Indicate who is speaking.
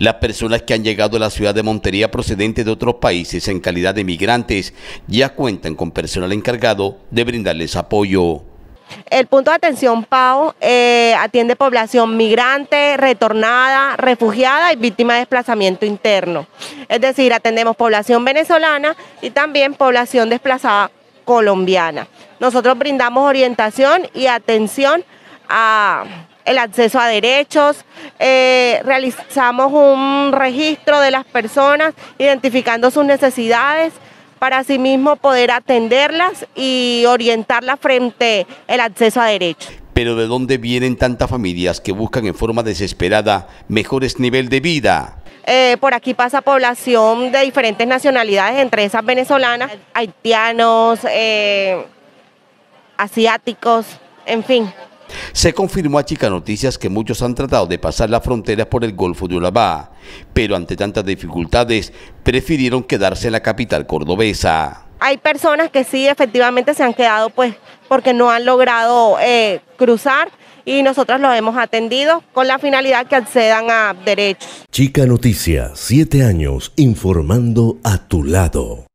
Speaker 1: las personas que han llegado a la ciudad de Montería procedentes de otros países en calidad de migrantes ya cuentan con personal encargado de brindarles apoyo.
Speaker 2: El punto de atención PAO eh, atiende población migrante, retornada, refugiada y víctima de desplazamiento interno. Es decir, atendemos población venezolana y también población desplazada colombiana. Nosotros brindamos orientación y atención a el acceso a derechos, eh, realizamos un registro de las personas identificando sus necesidades para asimismo poder atenderlas y orientarlas frente el acceso a derechos.
Speaker 1: Pero ¿de dónde vienen tantas familias que buscan en forma desesperada mejores nivel de vida?
Speaker 2: Eh, por aquí pasa población de diferentes nacionalidades, entre esas venezolanas, haitianos, eh, asiáticos, en fin.
Speaker 1: Se confirmó a Chica Noticias que muchos han tratado de pasar las fronteras por el Golfo de Ulabá, pero ante tantas dificultades prefirieron quedarse en la capital cordobesa.
Speaker 2: Hay personas que sí efectivamente se han quedado pues porque no han logrado eh, cruzar y nosotros los hemos atendido con la finalidad que accedan a derechos.
Speaker 1: Chica Noticias, siete años informando a tu lado.